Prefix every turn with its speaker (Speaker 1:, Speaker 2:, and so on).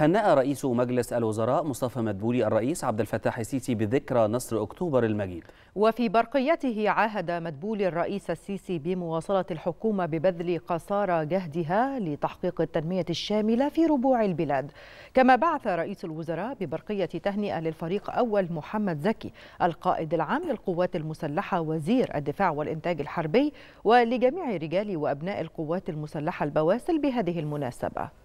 Speaker 1: هنأ رئيس مجلس الوزراء مصطفى مدبولي الرئيس عبد الفتاح السيسي بذكرى نصر أكتوبر المجيد
Speaker 2: وفي برقيته عاهد مدبولي الرئيس السيسي بمواصلة الحكومة ببذل قصارى جهدها لتحقيق التنمية الشاملة في ربوع البلاد كما بعث رئيس الوزراء ببرقية تهنئة للفريق أول محمد زكي القائد العام للقوات المسلحة وزير الدفاع والإنتاج الحربي ولجميع رجال وأبناء القوات المسلحة البواسل بهذه المناسبة